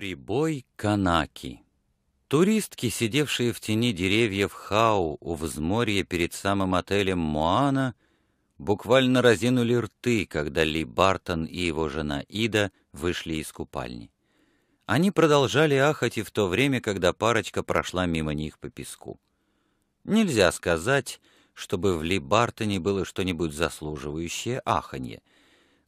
Прибой Канаки Туристки, сидевшие в тени деревьев Хау у взморья перед самым отелем Моана, буквально разинули рты, когда Ли Бартон и его жена Ида вышли из купальни. Они продолжали ахать и в то время, когда парочка прошла мимо них по песку. Нельзя сказать, чтобы в Ли Бартоне было что-нибудь заслуживающее аханье —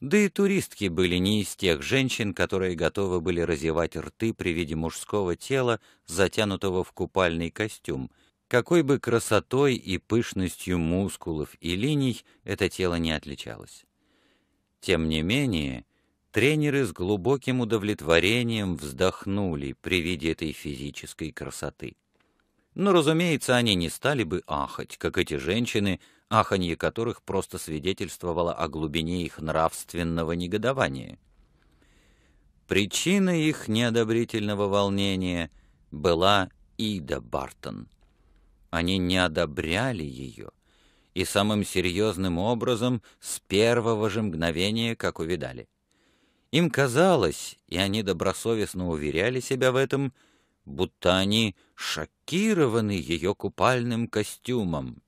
да и туристки были не из тех женщин, которые готовы были разевать рты при виде мужского тела, затянутого в купальный костюм. Какой бы красотой и пышностью мускулов и линий это тело не отличалось. Тем не менее, тренеры с глубоким удовлетворением вздохнули при виде этой физической красоты. Но, разумеется, они не стали бы ахать, как эти женщины, аханье которых просто свидетельствовало о глубине их нравственного негодования. Причина их неодобрительного волнения была Ида Бартон. Они не одобряли ее, и самым серьезным образом с первого же мгновения, как увидали. Им казалось, и они добросовестно уверяли себя в этом, будто они шокированы ее купальным костюмом.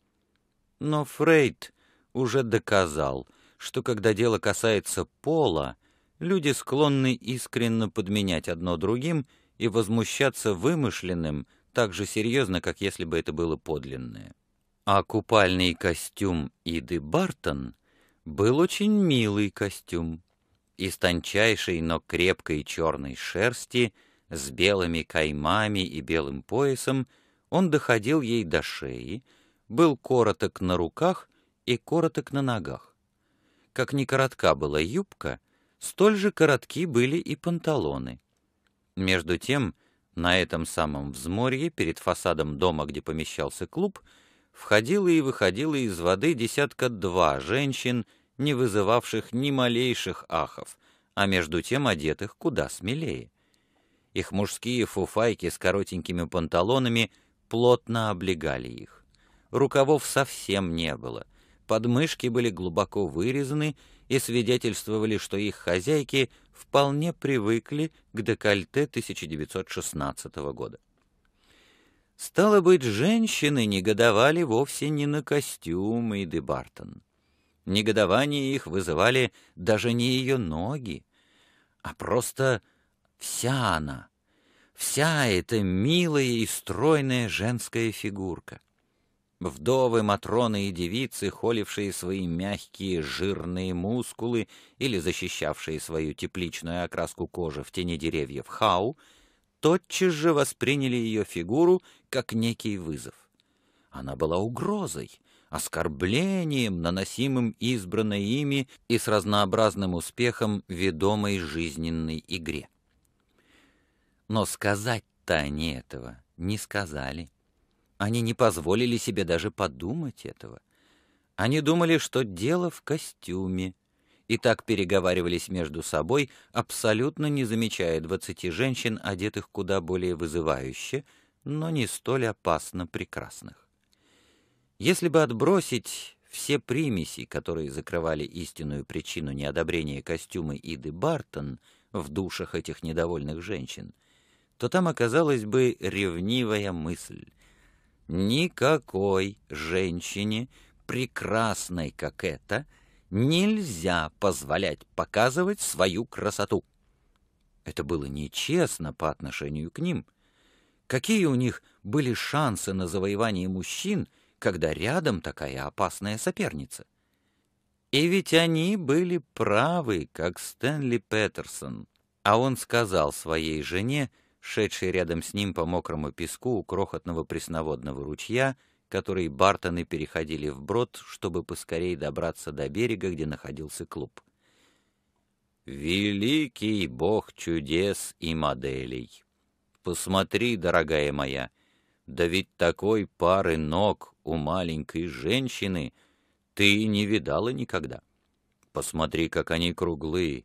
Но Фрейд уже доказал, что когда дело касается пола, люди склонны искренно подменять одно другим и возмущаться вымышленным так же серьезно, как если бы это было подлинное. А купальный костюм Иды Бартон был очень милый костюм. Из тончайшей, но крепкой черной шерсти с белыми каймами и белым поясом, он доходил ей до шеи, был короток на руках и короток на ногах. Как ни коротка была юбка, столь же коротки были и панталоны. Между тем, на этом самом взморье, перед фасадом дома, где помещался клуб, входила и выходила из воды десятка два женщин, не вызывавших ни малейших ахов, а между тем одетых куда смелее. Их мужские фуфайки с коротенькими панталонами плотно облегали их. Рукавов совсем не было. Подмышки были глубоко вырезаны и свидетельствовали, что их хозяйки вполне привыкли к декольте 1916 года. Стало быть, женщины негодовали вовсе не на костюмы и Дебартон. Негодование их вызывали даже не ее ноги, а просто Вся она, вся эта милая и стройная женская фигурка. Вдовы, матроны и девицы, холившие свои мягкие жирные мускулы или защищавшие свою тепличную окраску кожи в тени деревьев хау, тотчас же восприняли ее фигуру как некий вызов. Она была угрозой, оскорблением, наносимым избранной ими и с разнообразным успехом ведомой жизненной игре. Но сказать-то они этого не сказали. Они не позволили себе даже подумать этого. Они думали, что дело в костюме, и так переговаривались между собой, абсолютно не замечая двадцати женщин, одетых куда более вызывающе, но не столь опасно прекрасных. Если бы отбросить все примеси, которые закрывали истинную причину неодобрения костюма Иды Бартон в душах этих недовольных женщин, то там оказалась бы ревнивая мысль. Никакой женщине, прекрасной как эта, нельзя позволять показывать свою красоту. Это было нечестно по отношению к ним. Какие у них были шансы на завоевание мужчин, когда рядом такая опасная соперница? И ведь они были правы, как Стэнли Петерсон. А он сказал своей жене, шедший рядом с ним по мокрому песку у крохотного пресноводного ручья, который Бартоны переходили вброд, чтобы поскорей добраться до берега, где находился клуб. «Великий бог чудес и моделей! Посмотри, дорогая моя, да ведь такой пары ног у маленькой женщины ты не видала никогда. Посмотри, как они круглые,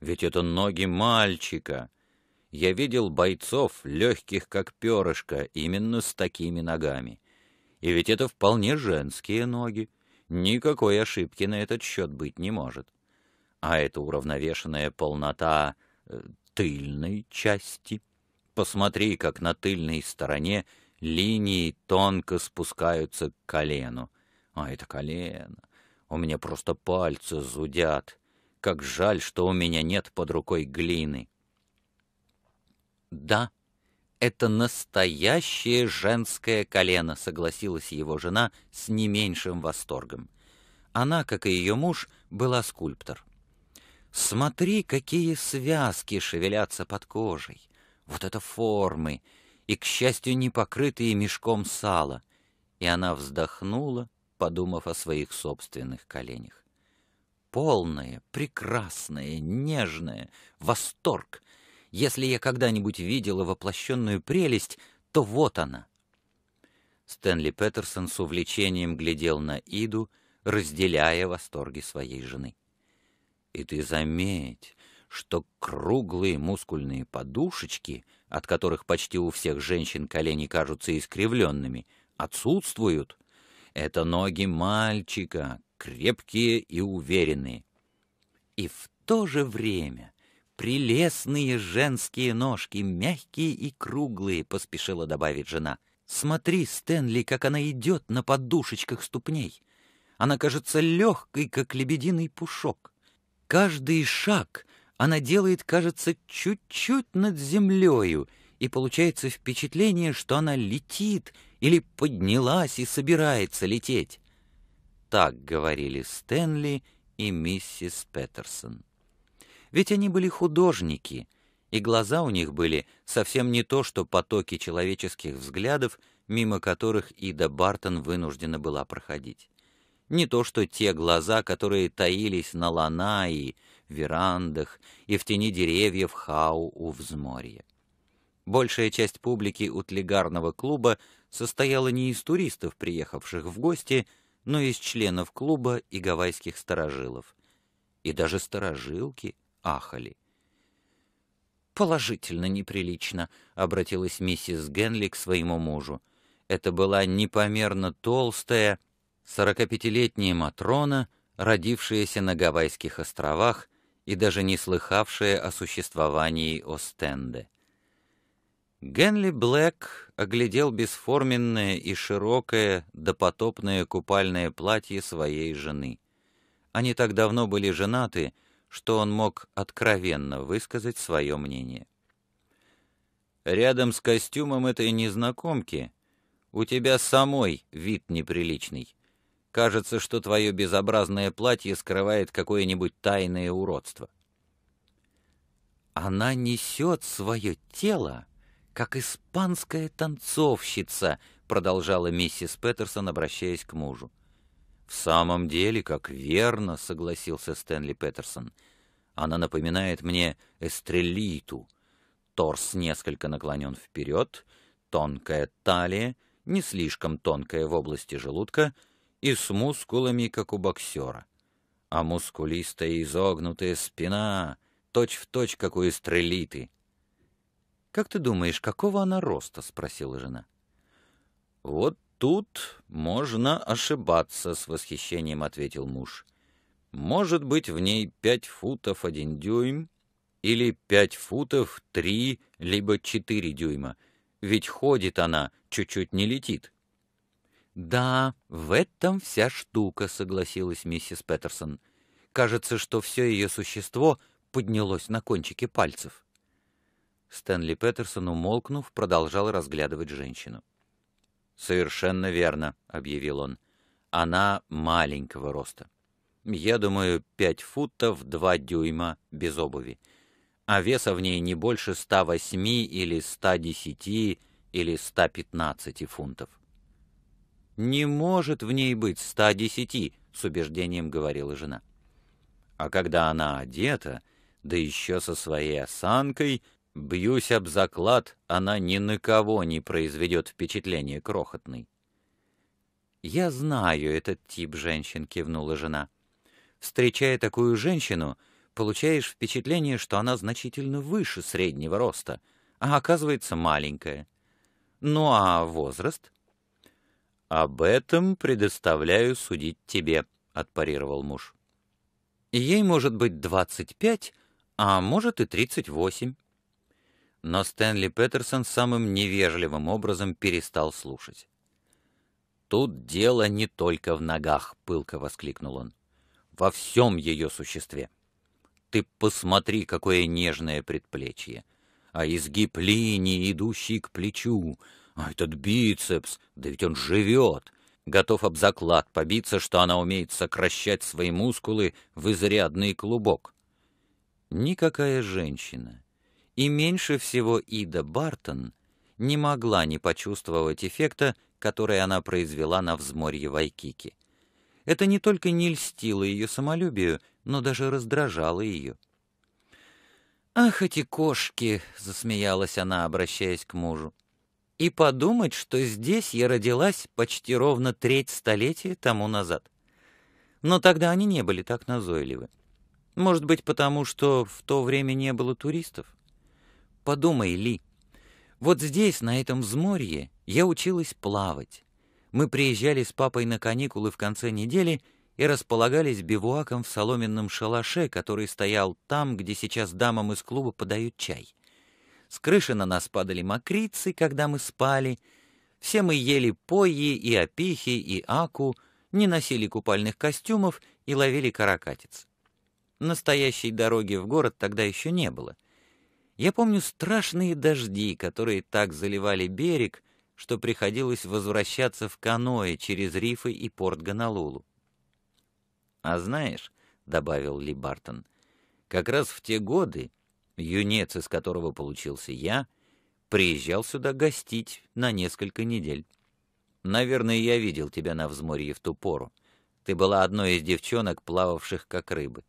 ведь это ноги мальчика!» я видел бойцов, легких как перышко, именно с такими ногами. И ведь это вполне женские ноги. Никакой ошибки на этот счет быть не может. А это уравновешенная полнота э, тыльной части. Посмотри, как на тыльной стороне линии тонко спускаются к колену. А это колено. У меня просто пальцы зудят. Как жаль, что у меня нет под рукой глины. «Да, это настоящее женское колено», — согласилась его жена с не меньшим восторгом. Она, как и ее муж, была скульптор. «Смотри, какие связки шевелятся под кожей! Вот это формы! И, к счастью, не покрытые мешком сала!» И она вздохнула, подумав о своих собственных коленях полное, прекрасное, нежное, восторг, если я когда-нибудь видела воплощенную прелесть, то вот она. Стэнли Петерсон с увлечением глядел на Иду, разделяя восторги своей жены. И ты заметь, что круглые мускульные подушечки, от которых почти у всех женщин колени кажутся искривленными, отсутствуют. Это ноги мальчика, крепкие и уверенные. И в то же время «Прелестные женские ножки, мягкие и круглые», — поспешила добавить жена. «Смотри, Стэнли, как она идет на подушечках ступней. Она кажется легкой, как лебединый пушок. Каждый шаг она делает, кажется, чуть-чуть над землею, и получается впечатление, что она летит или поднялась и собирается лететь». Так говорили Стэнли и миссис Петерсон ведь они были художники, и глаза у них были совсем не то, что потоки человеческих взглядов, мимо которых Ида Бартон вынуждена была проходить. Не то, что те глаза, которые таились на ланае, верандах и в тени деревьев хау у взморья. Большая часть публики у утлигарного клуба состояла не из туристов, приехавших в гости, но из членов клуба и гавайских старожилов. И даже старожилки — ахали. «Положительно неприлично», — обратилась миссис Генли к своему мужу. Это была непомерно толстая, сорокапятилетняя Матрона, родившаяся на Гавайских островах и даже не слыхавшая о существовании Остенде. Генли Блэк оглядел бесформенное и широкое допотопное купальное платье своей жены. Они так давно были женаты — что он мог откровенно высказать свое мнение. «Рядом с костюмом этой незнакомки у тебя самой вид неприличный. Кажется, что твое безобразное платье скрывает какое-нибудь тайное уродство». «Она несет свое тело, как испанская танцовщица», продолжала миссис Петерсон, обращаясь к мужу. «В самом деле, как верно!» — согласился Стэнли Петерсон. «Она напоминает мне эстрелиту. Торс несколько наклонен вперед, тонкая талия, не слишком тонкая в области желудка и с мускулами, как у боксера. А мускулистая и изогнутая спина, точь-в-точь, точь, как у эстрелиты». «Как ты думаешь, какого она роста?» — спросила жена. «Вот «Тут можно ошибаться», — с восхищением ответил муж. «Может быть, в ней пять футов один дюйм или пять футов три либо четыре дюйма, ведь ходит она, чуть-чуть не летит». «Да, в этом вся штука», — согласилась миссис Петерсон. «Кажется, что все ее существо поднялось на кончике пальцев». Стэнли Петерсон, умолкнув, продолжал разглядывать женщину. «Совершенно верно», — объявил он. «Она маленького роста. Я думаю, пять футов два дюйма без обуви. А веса в ней не больше 108 или 110 или 115 фунтов». «Не может в ней быть 110», — с убеждением говорила жена. «А когда она одета, да еще со своей осанкой, Бьюсь об заклад, она ни на кого не произведет впечатление крохотной. «Я знаю этот тип женщин», — кивнула жена. «Встречая такую женщину, получаешь впечатление, что она значительно выше среднего роста, а оказывается маленькая. Ну а возраст?» «Об этом предоставляю судить тебе», — отпарировал муж. «Ей может быть двадцать пять, а может и тридцать восемь» но Стэнли Петерсон самым невежливым образом перестал слушать. «Тут дело не только в ногах», — пылко воскликнул он, — «во всем ее существе. Ты посмотри, какое нежное предплечье, а изгиб линии, идущий к плечу, а этот бицепс, да ведь он живет» готов об заклад побиться, что она умеет сокращать свои мускулы в изрядный клубок. Никакая женщина, и меньше всего Ида Бартон не могла не почувствовать эффекта, который она произвела на взморье Вайкики. Это не только не льстило ее самолюбию, но даже раздражало ее. «Ах, эти кошки!» — засмеялась она, обращаясь к мужу. «И подумать, что здесь я родилась почти ровно треть столетия тому назад. Но тогда они не были так назойливы. Может быть, потому что в то время не было туристов? Подумай, Ли. Вот здесь, на этом взморье, я училась плавать. Мы приезжали с папой на каникулы в конце недели и располагались бивуаком в соломенном шалаше, который стоял там, где сейчас дамам из клуба подают чай. С крыши на нас падали мокрицы, когда мы спали. Все мы ели пои и опихи и аку, не носили купальных костюмов и ловили каракатиц. Настоящей дороги в город тогда еще не было — я помню страшные дожди, которые так заливали берег, что приходилось возвращаться в каное через рифы и порт Ганалулу. «А знаешь», — добавил Ли Бартон, — «как раз в те годы юнец, из которого получился я, приезжал сюда гостить на несколько недель. Наверное, я видел тебя на взморье в ту пору. Ты была одной из девчонок, плававших как рыбы.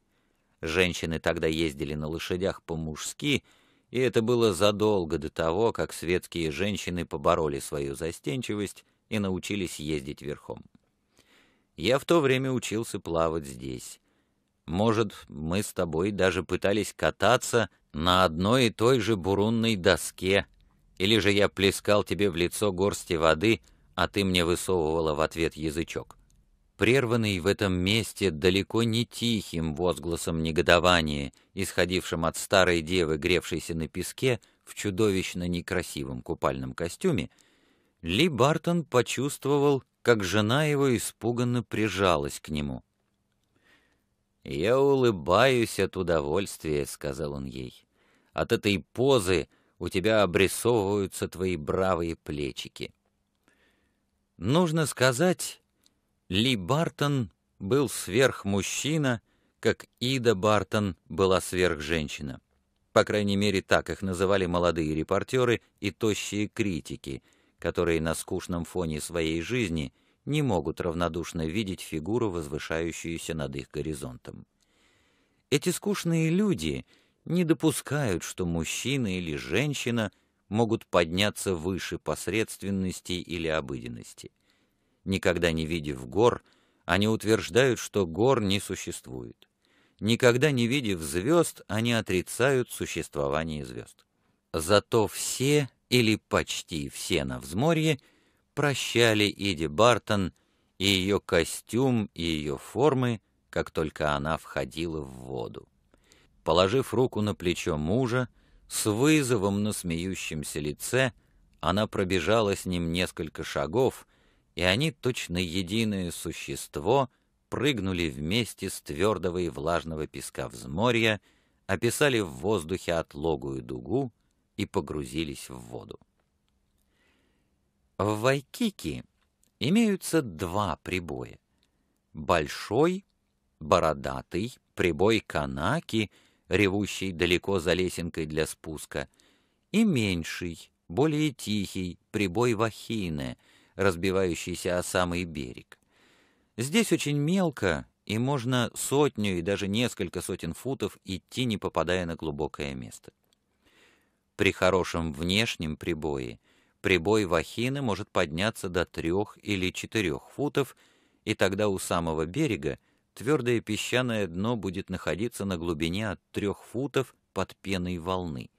Женщины тогда ездили на лошадях по-мужски — и это было задолго до того, как светские женщины побороли свою застенчивость и научились ездить верхом. Я в то время учился плавать здесь. Может, мы с тобой даже пытались кататься на одной и той же бурунной доске, или же я плескал тебе в лицо горсти воды, а ты мне высовывала в ответ язычок прерванный в этом месте далеко не тихим возгласом негодования, исходившим от старой девы, гревшейся на песке в чудовищно некрасивом купальном костюме, Ли Бартон почувствовал, как жена его испуганно прижалась к нему. «Я улыбаюсь от удовольствия», — сказал он ей. «От этой позы у тебя обрисовываются твои бравые плечики». Нужно сказать, ли Бартон был сверхмужчина, как Ида Бартон была сверхженщина. По крайней мере, так их называли молодые репортеры и тощие критики, которые на скучном фоне своей жизни не могут равнодушно видеть фигуру, возвышающуюся над их горизонтом. Эти скучные люди не допускают, что мужчина или женщина могут подняться выше посредственности или обыденности. Никогда не видев гор, они утверждают, что гор не существует. Никогда не видев звезд, они отрицают существование звезд. Зато все, или почти все на взморье, прощали Иди Бартон и ее костюм, и ее формы, как только она входила в воду. Положив руку на плечо мужа, с вызовом на смеющемся лице, она пробежала с ним несколько шагов, и они, точно единое существо, прыгнули вместе с твердого и влажного песка взморья, описали в воздухе отлогую дугу и погрузились в воду. В Вайкики имеются два прибоя. Большой, бородатый, прибой Канаки, ревущий далеко за лесенкой для спуска, и меньший, более тихий, прибой вахины разбивающийся о самый берег. Здесь очень мелко, и можно сотню и даже несколько сотен футов идти, не попадая на глубокое место. При хорошем внешнем прибое прибой вахины может подняться до трех или четырех футов, и тогда у самого берега твердое песчаное дно будет находиться на глубине от трех футов под пеной волны.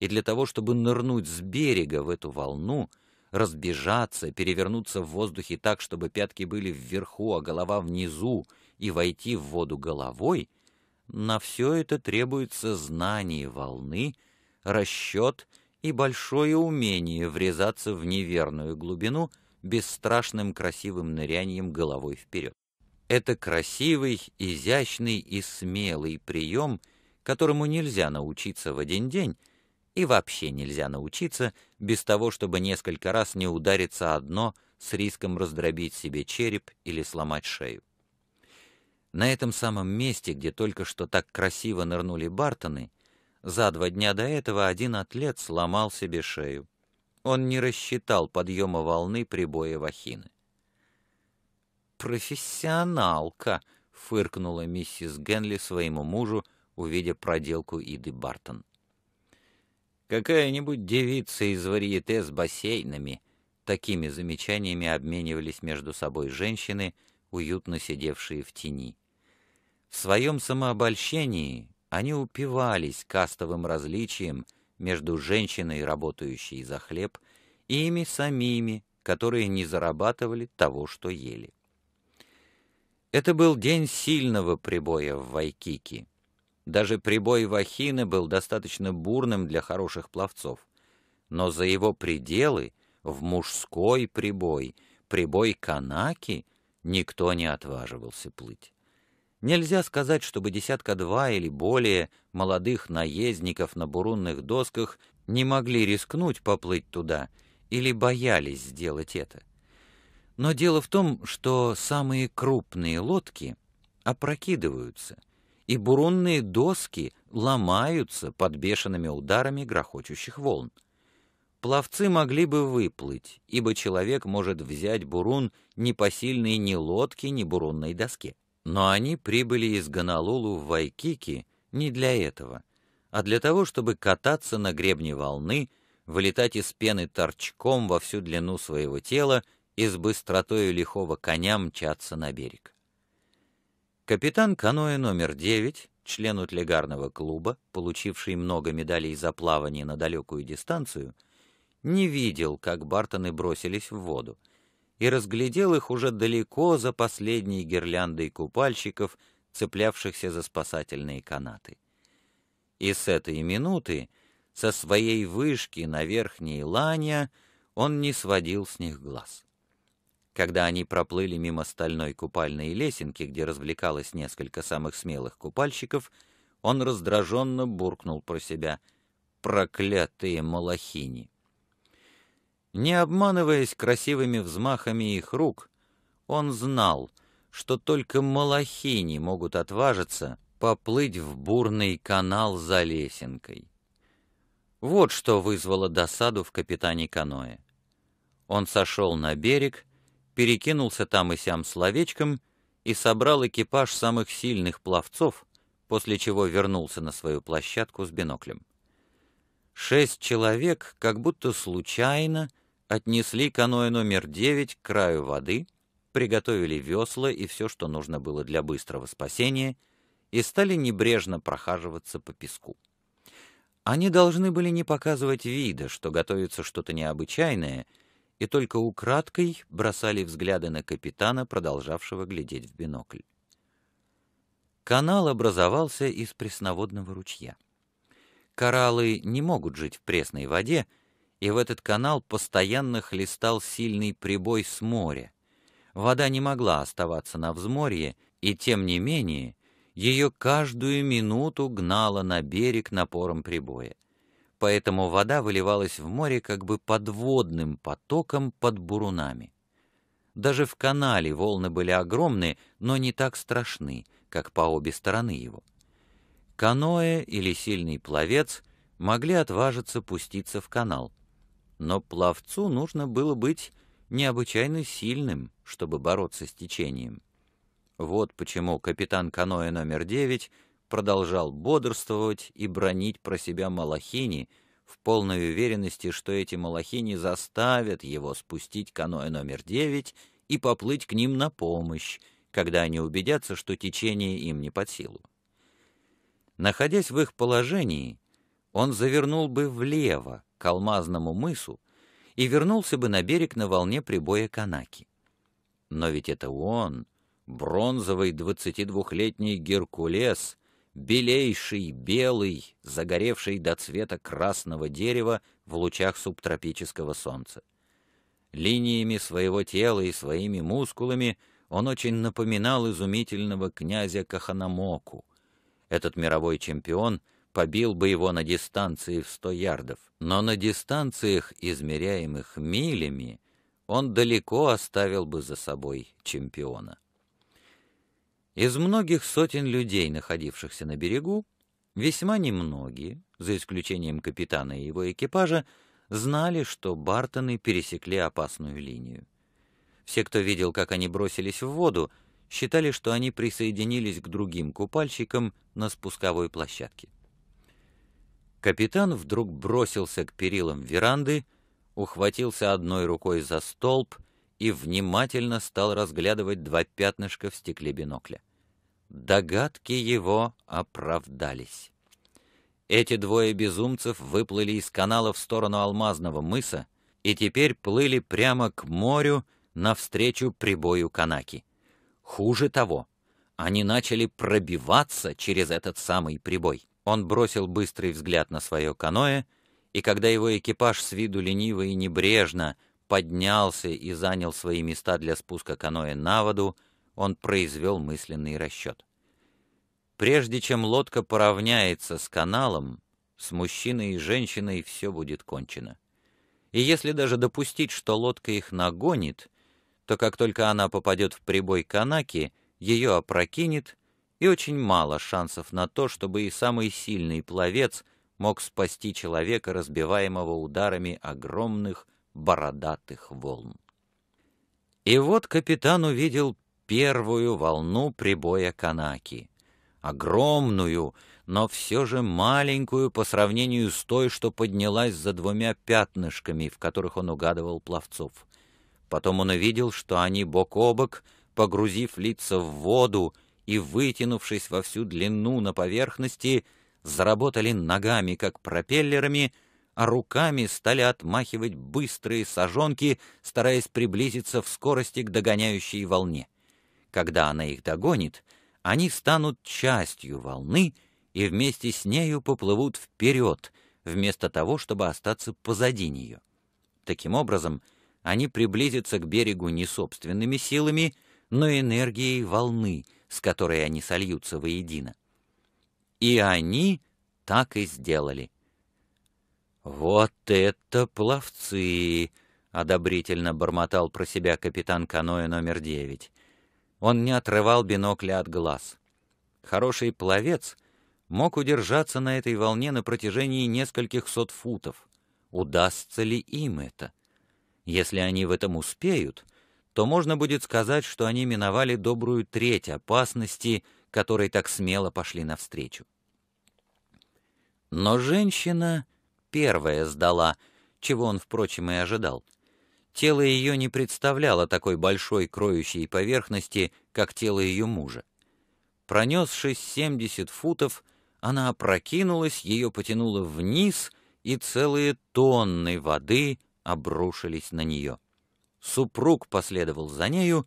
И для того, чтобы нырнуть с берега в эту волну – разбежаться, перевернуться в воздухе так, чтобы пятки были вверху, а голова внизу, и войти в воду головой, на все это требуется знание волны, расчет и большое умение врезаться в неверную глубину бесстрашным красивым нырянием головой вперед. Это красивый, изящный и смелый прием, которому нельзя научиться в один день, и вообще нельзя научиться без того, чтобы несколько раз не удариться одно с риском раздробить себе череп или сломать шею. На этом самом месте, где только что так красиво нырнули Бартоны, за два дня до этого один атлет сломал себе шею. Он не рассчитал подъема волны прибоя вахины. «Профессионалка!» — фыркнула миссис Генли своему мужу, увидев проделку Иды Бартон. Какая-нибудь девица из варьете с бассейнами. Такими замечаниями обменивались между собой женщины, уютно сидевшие в тени. В своем самообольщении они упивались кастовым различием между женщиной, работающей за хлеб, и ими самими, которые не зарабатывали того, что ели. Это был день сильного прибоя в Вайкике. Даже прибой Вахины был достаточно бурным для хороших пловцов. Но за его пределы, в мужской прибой, прибой Канаки, никто не отваживался плыть. Нельзя сказать, чтобы десятка-два или более молодых наездников на бурунных досках не могли рискнуть поплыть туда или боялись сделать это. Но дело в том, что самые крупные лодки опрокидываются — и бурунные доски ломаются под бешеными ударами грохочущих волн. Пловцы могли бы выплыть, ибо человек может взять бурун посильной, ни лодки, ни бурунной доске. Но они прибыли из Гонолулу в Вайкики не для этого, а для того, чтобы кататься на гребне волны, вылетать из пены торчком во всю длину своего тела и с быстротой лихого коня мчаться на берег. Капитан каноэ номер 9, член утлегарного клуба, получивший много медалей за плавание на далекую дистанцию, не видел, как Бартоны бросились в воду, и разглядел их уже далеко за последней гирляндой купальщиков, цеплявшихся за спасательные канаты. И с этой минуты, со своей вышки на верхней лане, он не сводил с них глаз. Когда они проплыли мимо стальной купальной лесенки, где развлекалось несколько самых смелых купальщиков, он раздраженно буркнул про себя «Проклятые малахини!». Не обманываясь красивыми взмахами их рук, он знал, что только малахини могут отважиться поплыть в бурный канал за лесенкой. Вот что вызвало досаду в капитане каноэ. Он сошел на берег перекинулся там и сям словечком и собрал экипаж самых сильных пловцов, после чего вернулся на свою площадку с биноклем. Шесть человек, как будто случайно, отнесли каноэ номер девять к краю воды, приготовили весла и все, что нужно было для быстрого спасения, и стали небрежно прохаживаться по песку. Они должны были не показывать вида, что готовится что-то необычайное — и только украдкой бросали взгляды на капитана, продолжавшего глядеть в бинокль. Канал образовался из пресноводного ручья. Кораллы не могут жить в пресной воде, и в этот канал постоянно хлестал сильный прибой с моря. Вода не могла оставаться на взморье, и тем не менее ее каждую минуту гнало на берег напором прибоя поэтому вода выливалась в море как бы подводным потоком под бурунами. Даже в канале волны были огромны, но не так страшны, как по обе стороны его. Каноэ или сильный пловец могли отважиться пуститься в канал, но пловцу нужно было быть необычайно сильным, чтобы бороться с течением. Вот почему капитан каноэ номер девять продолжал бодрствовать и бронить про себя Малахини, в полной уверенности, что эти Малахини заставят его спустить каноэ номер девять и поплыть к ним на помощь, когда они убедятся, что течение им не под силу. Находясь в их положении, он завернул бы влево к алмазному мысу и вернулся бы на берег на волне прибоя Канаки. Но ведь это он, бронзовый 22-летний Геркулес — белейший, белый, загоревший до цвета красного дерева в лучах субтропического солнца. Линиями своего тела и своими мускулами он очень напоминал изумительного князя Каханамоку. Этот мировой чемпион побил бы его на дистанции в сто ярдов, но на дистанциях, измеряемых милями, он далеко оставил бы за собой чемпиона. Из многих сотен людей, находившихся на берегу, весьма немногие, за исключением капитана и его экипажа, знали, что Бартоны пересекли опасную линию. Все, кто видел, как они бросились в воду, считали, что они присоединились к другим купальщикам на спусковой площадке. Капитан вдруг бросился к перилам веранды, ухватился одной рукой за столб — и внимательно стал разглядывать два пятнышка в стекле бинокля. Догадки его оправдались. Эти двое безумцев выплыли из канала в сторону Алмазного мыса и теперь плыли прямо к морю навстречу прибою Канаки. Хуже того, они начали пробиваться через этот самый прибой. Он бросил быстрый взгляд на свое каноэ, и когда его экипаж с виду лениво и небрежно поднялся и занял свои места для спуска каноэ на воду, он произвел мысленный расчет. Прежде чем лодка поравняется с каналом, с мужчиной и женщиной все будет кончено. И если даже допустить, что лодка их нагонит, то как только она попадет в прибой Канаки, ее опрокинет, и очень мало шансов на то, чтобы и самый сильный пловец мог спасти человека, разбиваемого ударами огромных, бородатых волн. И вот капитан увидел первую волну прибоя Канаки, огромную, но все же маленькую по сравнению с той, что поднялась за двумя пятнышками, в которых он угадывал пловцов. Потом он увидел, что они бок о бок, погрузив лица в воду и вытянувшись во всю длину на поверхности, заработали ногами, как пропеллерами, а руками стали отмахивать быстрые сажонки, стараясь приблизиться в скорости к догоняющей волне. Когда она их догонит, они станут частью волны и вместе с нею поплывут вперед, вместо того, чтобы остаться позади нее. Таким образом, они приблизятся к берегу не собственными силами, но энергией волны, с которой они сольются воедино. И они так и сделали — «Вот это пловцы!» — одобрительно бормотал про себя капитан каноэ номер девять. Он не отрывал бинокля от глаз. Хороший пловец мог удержаться на этой волне на протяжении нескольких сот футов. Удастся ли им это? Если они в этом успеют, то можно будет сказать, что они миновали добрую треть опасности, которой так смело пошли навстречу. Но женщина первая сдала, чего он, впрочем, и ожидал. Тело ее не представляло такой большой кроющей поверхности, как тело ее мужа. Пронесшись 70 футов, она опрокинулась, ее потянуло вниз, и целые тонны воды обрушились на нее. Супруг последовал за нею,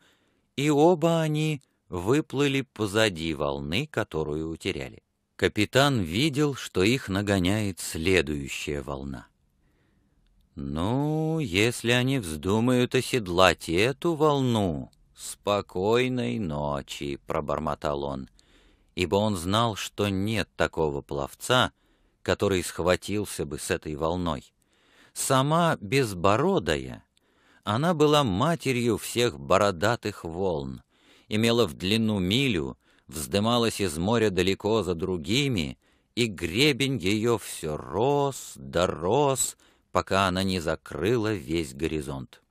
и оба они выплыли позади волны, которую утеряли. Капитан видел, что их нагоняет следующая волна. «Ну, если они вздумают оседлать эту волну, спокойной ночи», — пробормотал он, ибо он знал, что нет такого пловца, который схватился бы с этой волной. Сама безбородая, она была матерью всех бородатых волн, имела в длину милю — вздымалась из моря далеко за другими, и гребень ее все рос да рос, пока она не закрыла весь горизонт.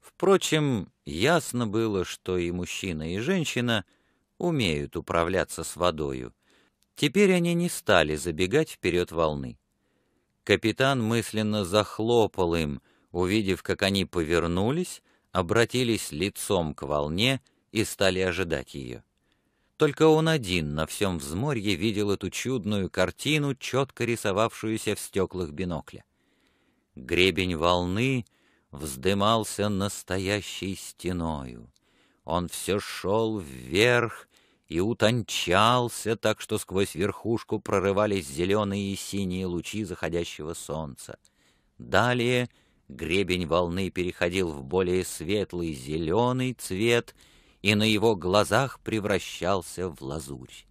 Впрочем, ясно было, что и мужчина, и женщина умеют управляться с водою. Теперь они не стали забегать вперед волны. Капитан мысленно захлопал им, увидев, как они повернулись, обратились лицом к волне и стали ожидать ее. Только он один на всем взморье видел эту чудную картину, четко рисовавшуюся в стеклах бинокля. Гребень волны вздымался настоящей стеною. Он все шел вверх и утончался, так что сквозь верхушку прорывались зеленые и синие лучи заходящего солнца. Далее гребень волны переходил в более светлый зеленый цвет — и на его глазах превращался в лазурь.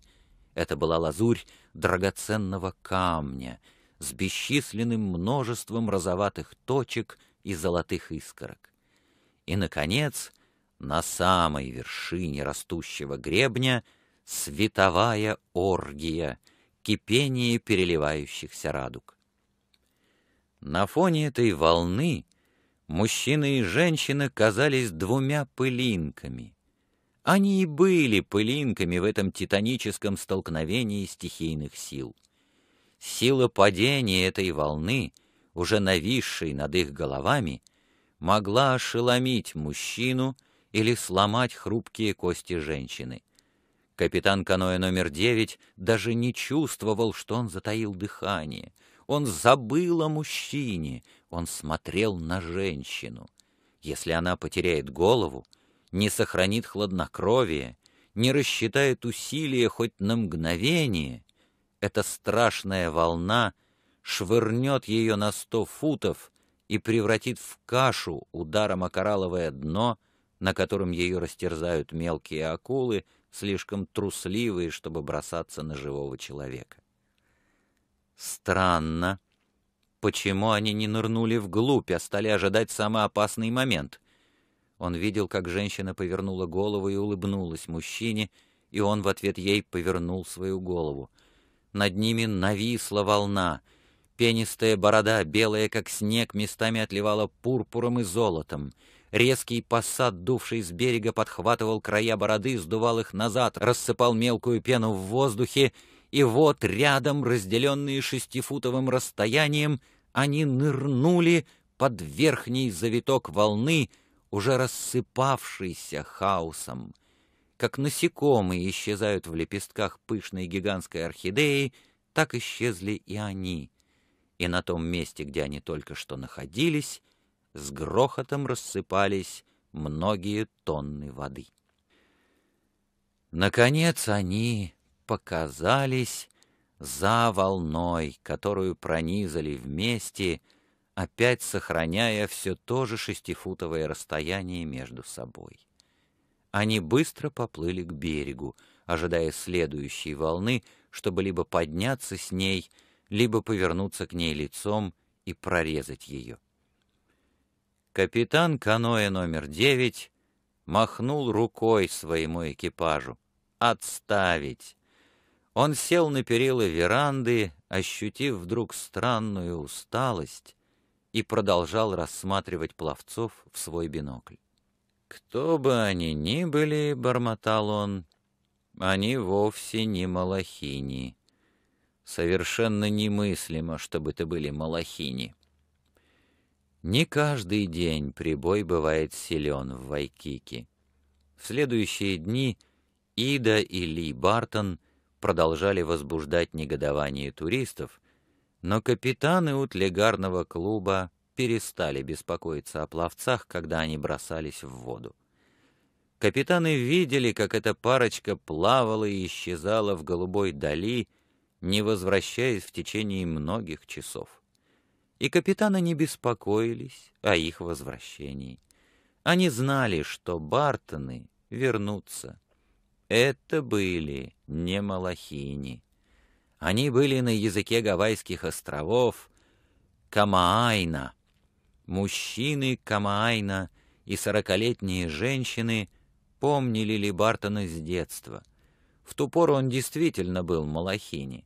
Это была лазурь драгоценного камня с бесчисленным множеством розоватых точек и золотых искорок. И, наконец, на самой вершине растущего гребня световая оргия, кипение переливающихся радуг. На фоне этой волны мужчины и женщины казались двумя пылинками, они и были пылинками в этом титаническом столкновении стихийных сил. Сила падения этой волны, уже нависшей над их головами, могла ошеломить мужчину или сломать хрупкие кости женщины. Капитан каноэ номер девять даже не чувствовал, что он затаил дыхание. Он забыл о мужчине, он смотрел на женщину. Если она потеряет голову, не сохранит хладнокровие, не рассчитает усилия хоть на мгновение, эта страшная волна швырнет ее на сто футов и превратит в кашу ударом о коралловое дно, на котором ее растерзают мелкие акулы, слишком трусливые, чтобы бросаться на живого человека. Странно. Почему они не нырнули вглубь, а стали ожидать самый опасный момент? Он видел, как женщина повернула голову и улыбнулась мужчине, и он в ответ ей повернул свою голову. Над ними нависла волна. Пенистая борода, белая как снег, местами отливала пурпуром и золотом. Резкий посад, дувший с берега, подхватывал края бороды, сдувал их назад, рассыпал мелкую пену в воздухе, и вот рядом, разделенные шестифутовым расстоянием, они нырнули под верхний завиток волны — уже рассыпавшийся хаосом. Как насекомые исчезают в лепестках пышной гигантской орхидеи, так исчезли и они. И на том месте, где они только что находились, с грохотом рассыпались многие тонны воды. Наконец они показались за волной, которую пронизали вместе опять сохраняя все то же шестифутовое расстояние между собой. Они быстро поплыли к берегу, ожидая следующей волны, чтобы либо подняться с ней, либо повернуться к ней лицом и прорезать ее. Капитан каноэ номер девять махнул рукой своему экипажу. «Отставить!» Он сел на перила веранды, ощутив вдруг странную усталость, и продолжал рассматривать пловцов в свой бинокль. «Кто бы они ни были, — бормотал он, — они вовсе не малахини. Совершенно немыслимо, чтобы это были малахини. Не каждый день прибой бывает силен в Вайкике. В следующие дни Ида и Ли Бартон продолжали возбуждать негодование туристов, но капитаны утлегарного клуба перестали беспокоиться о пловцах, когда они бросались в воду. Капитаны видели, как эта парочка плавала и исчезала в голубой дали, не возвращаясь в течение многих часов. И капитаны не беспокоились о их возвращении. Они знали, что Бартоны вернутся. Это были не Малахини. Они были на языке Гавайских островов Камаайна. Мужчины Камаайна и сорокалетние женщины помнили ли Бартона с детства. В ту пору он действительно был Малахини,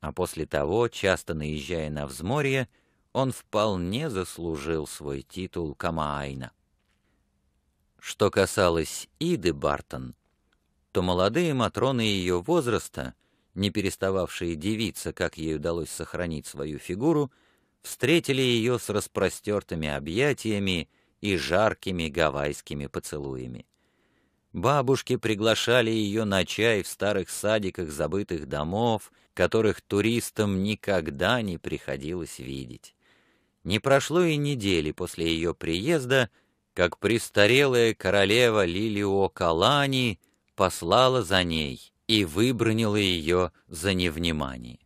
а после того, часто наезжая на взморье, он вполне заслужил свой титул Камаайна. Что касалось Иды Бартон, то молодые матроны ее возраста — не перестававшие дивиться, как ей удалось сохранить свою фигуру, встретили ее с распростертыми объятиями и жаркими гавайскими поцелуями. Бабушки приглашали ее на чай в старых садиках забытых домов, которых туристам никогда не приходилось видеть. Не прошло и недели после ее приезда, как престарелая королева Лилио Калани послала за ней — и выбронила ее за невнимание.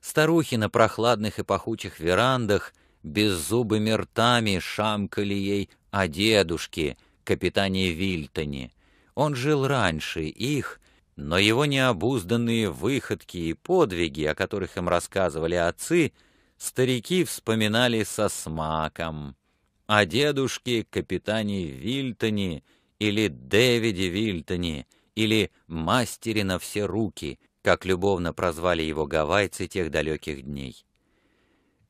Старухи на прохладных и пахучих верандах беззубыми ртами шамкали ей о дедушке, капитане Вильтоне. Он жил раньше их, но его необузданные выходки и подвиги, о которых им рассказывали отцы, старики вспоминали со смаком. О дедушке, капитане Вильтоне или Дэвиде Вильтоне — или «мастере на все руки», как любовно прозвали его гавайцы тех далеких дней.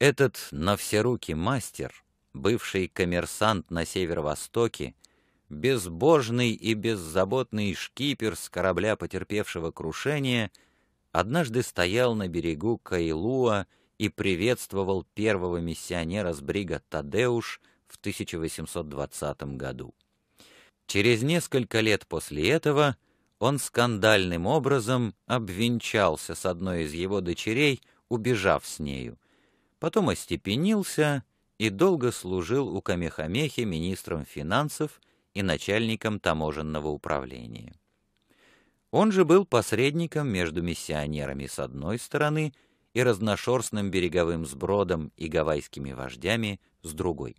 Этот «на все руки» мастер, бывший коммерсант на северо-востоке, безбожный и беззаботный шкипер с корабля, потерпевшего крушение, однажды стоял на берегу Каилуа и приветствовал первого миссионера с брига Тадеуш в 1820 году. Через несколько лет после этого – он скандальным образом обвенчался с одной из его дочерей, убежав с нею. Потом остепенился и долго служил у Камехамехи министром финансов и начальником таможенного управления. Он же был посредником между миссионерами с одной стороны и разношерстным береговым сбродом и гавайскими вождями с другой.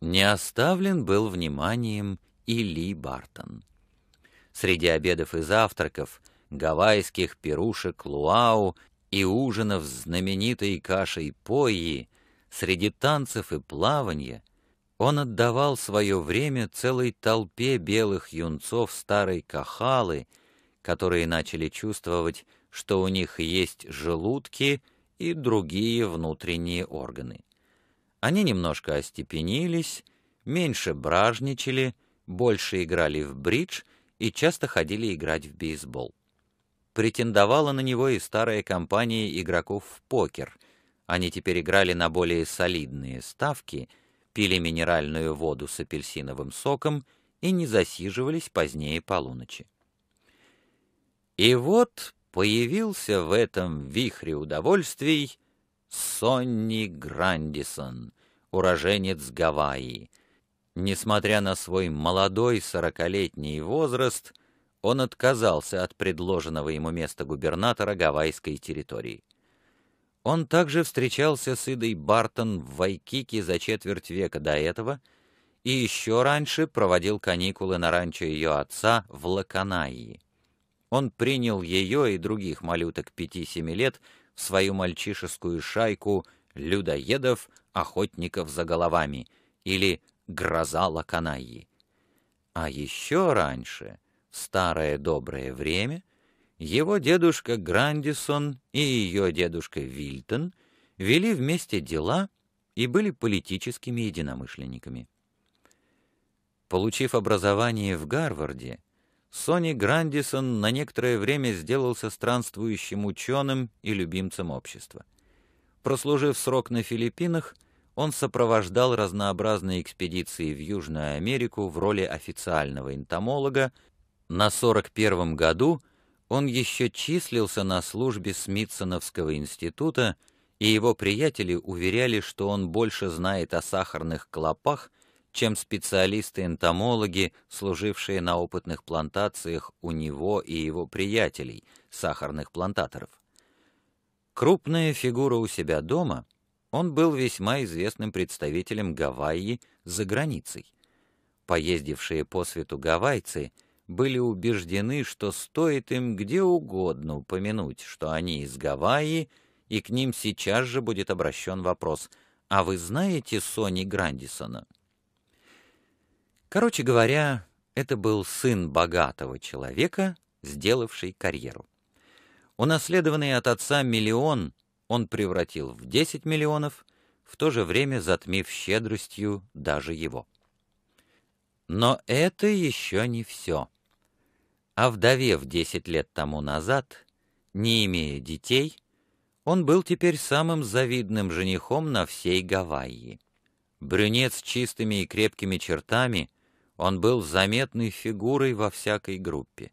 Не оставлен был вниманием и Ли Бартон — среди обедов и завтраков, гавайских пирушек луау и ужинов с знаменитой кашей пои, среди танцев и плавания, он отдавал свое время целой толпе белых юнцов старой Кахалы, которые начали чувствовать, что у них есть желудки и другие внутренние органы. Они немножко остепенились, меньше бражничали, больше играли в бридж — и часто ходили играть в бейсбол. Претендовала на него и старая компания игроков в покер. Они теперь играли на более солидные ставки, пили минеральную воду с апельсиновым соком и не засиживались позднее полуночи. И вот появился в этом вихре удовольствий Сонни Грандисон, уроженец Гавайи, Несмотря на свой молодой сорокалетний возраст, он отказался от предложенного ему места губернатора гавайской территории. Он также встречался с Идой Бартон в Вайкике за четверть века до этого и еще раньше проводил каникулы на ранчо ее отца в Лаканаии. Он принял ее и других малюток пяти-семи лет в свою мальчишескую шайку людоедов, охотников за головами или гроза Лаканайи. А еще раньше, в старое доброе время, его дедушка Грандисон и ее дедушка Вильтон вели вместе дела и были политическими единомышленниками. Получив образование в Гарварде, Сони Грандисон на некоторое время сделался странствующим ученым и любимцем общества. Прослужив срок на Филиппинах, он сопровождал разнообразные экспедиции в Южную Америку в роли официального энтомолога. На 41 году он еще числился на службе Смитсоновского института, и его приятели уверяли, что он больше знает о сахарных клопах, чем специалисты-энтомологи, служившие на опытных плантациях у него и его приятелей, сахарных плантаторов. Крупная фигура у себя дома — он был весьма известным представителем Гавайи за границей. Поездившие по свету гавайцы были убеждены, что стоит им где угодно упомянуть, что они из Гавайи, и к ним сейчас же будет обращен вопрос «А вы знаете Сони Грандисона?» Короче говоря, это был сын богатого человека, сделавший карьеру. Унаследованный от отца миллион — он превратил в 10 миллионов, в то же время затмив щедростью даже его. Но это еще не все. Овдовев а 10 лет тому назад, не имея детей, он был теперь самым завидным женихом на всей Гавайи. Брюнет с чистыми и крепкими чертами, он был заметной фигурой во всякой группе.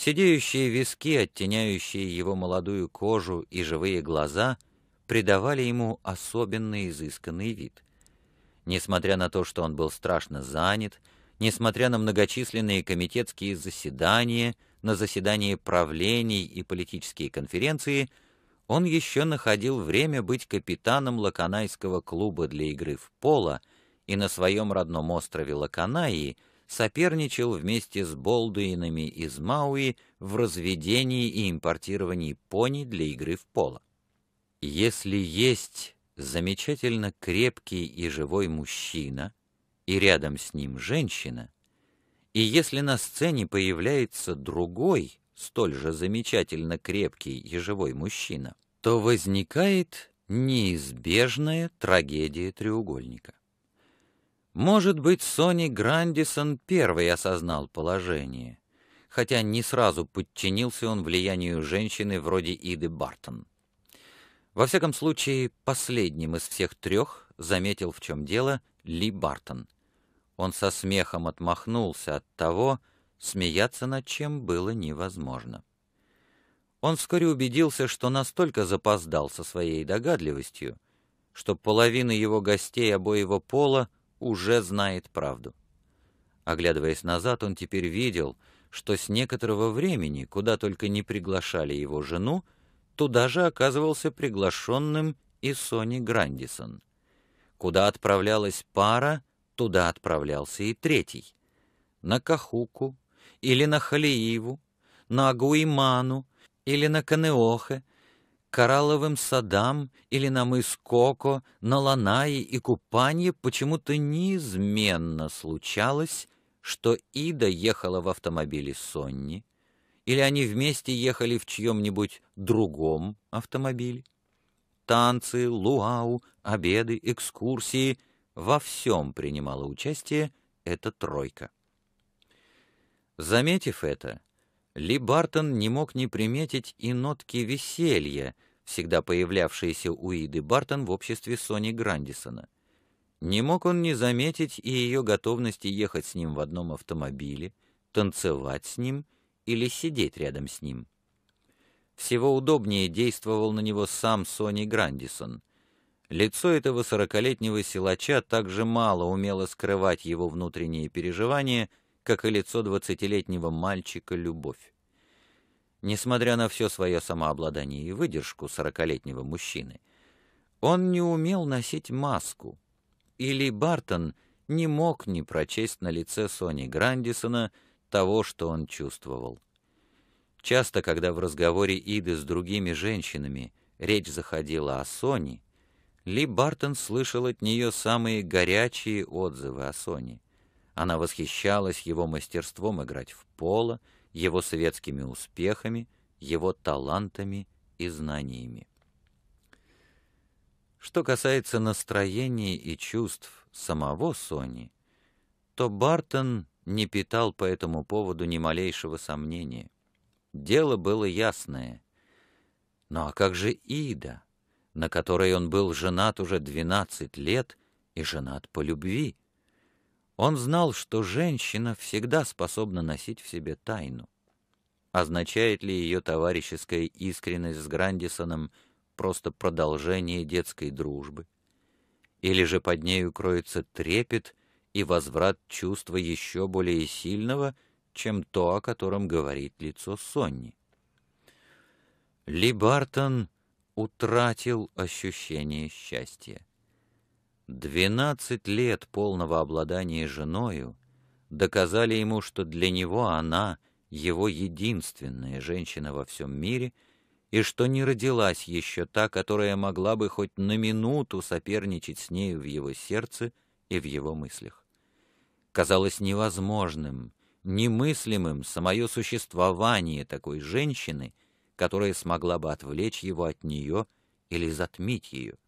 Сидеющие виски, оттеняющие его молодую кожу и живые глаза, придавали ему особенно изысканный вид. Несмотря на то, что он был страшно занят, несмотря на многочисленные комитетские заседания, на заседания правлений и политические конференции, он еще находил время быть капитаном Лаканайского клуба для игры в поло и на своем родном острове Лаканаи – соперничал вместе с Болдуинами из Мауи в разведении и импортировании пони для игры в поло. Если есть замечательно крепкий и живой мужчина, и рядом с ним женщина, и если на сцене появляется другой, столь же замечательно крепкий и живой мужчина, то возникает неизбежная трагедия треугольника. Может быть, Сони Грандисон первый осознал положение, хотя не сразу подчинился он влиянию женщины вроде Иды Бартон. Во всяком случае, последним из всех трех заметил, в чем дело, Ли Бартон. Он со смехом отмахнулся от того, смеяться над чем было невозможно. Он вскоре убедился, что настолько запоздал со своей догадливостью, что половина его гостей обоего пола — уже знает правду. Оглядываясь назад, он теперь видел, что с некоторого времени, куда только не приглашали его жену, туда же оказывался приглашенным и Сони Грандисон. Куда отправлялась пара, туда отправлялся и третий. На Кахуку или на Халииву, на Агуиману или на Канеохе — к коралловым садам или на мыс Коко, на Ланаи и Купанье почему-то неизменно случалось, что Ида ехала в автомобиле Сонни, или они вместе ехали в чьем-нибудь другом автомобиле. Танцы, луау, обеды, экскурсии — во всем принимала участие эта тройка. Заметив это, ли Бартон не мог не приметить и нотки веселья, всегда появлявшиеся у Иды Бартон в обществе Сони Грандисона. Не мог он не заметить и ее готовности ехать с ним в одном автомобиле, танцевать с ним или сидеть рядом с ним. Всего удобнее действовал на него сам Сони Грандисон. Лицо этого сорокалетнего силача также мало умело скрывать его внутренние переживания — как и лицо двадцатилетнего мальчика, любовь. Несмотря на все свое самообладание и выдержку сорокалетнего мужчины, он не умел носить маску, или Бартон не мог не прочесть на лице Сони Грандисона того, что он чувствовал. Часто, когда в разговоре Иды с другими женщинами речь заходила о Сони, ли Бартон слышал от нее самые горячие отзывы о Сони. Она восхищалась его мастерством играть в поло, его светскими успехами, его талантами и знаниями. Что касается настроений и чувств самого Сони, то Бартон не питал по этому поводу ни малейшего сомнения. Дело было ясное. Ну а как же Ида, на которой он был женат уже 12 лет и женат по любви? Он знал, что женщина всегда способна носить в себе тайну. Означает ли ее товарищеская искренность с Грандисоном просто продолжение детской дружбы? Или же под ней кроется трепет и возврат чувства еще более сильного, чем то, о котором говорит лицо Сонни? Ли Бартон утратил ощущение счастья. Двенадцать лет полного обладания женой доказали ему, что для него она — его единственная женщина во всем мире, и что не родилась еще та, которая могла бы хоть на минуту соперничать с ней в его сердце и в его мыслях. Казалось невозможным, немыслимым самое существование такой женщины, которая смогла бы отвлечь его от нее или затмить ее.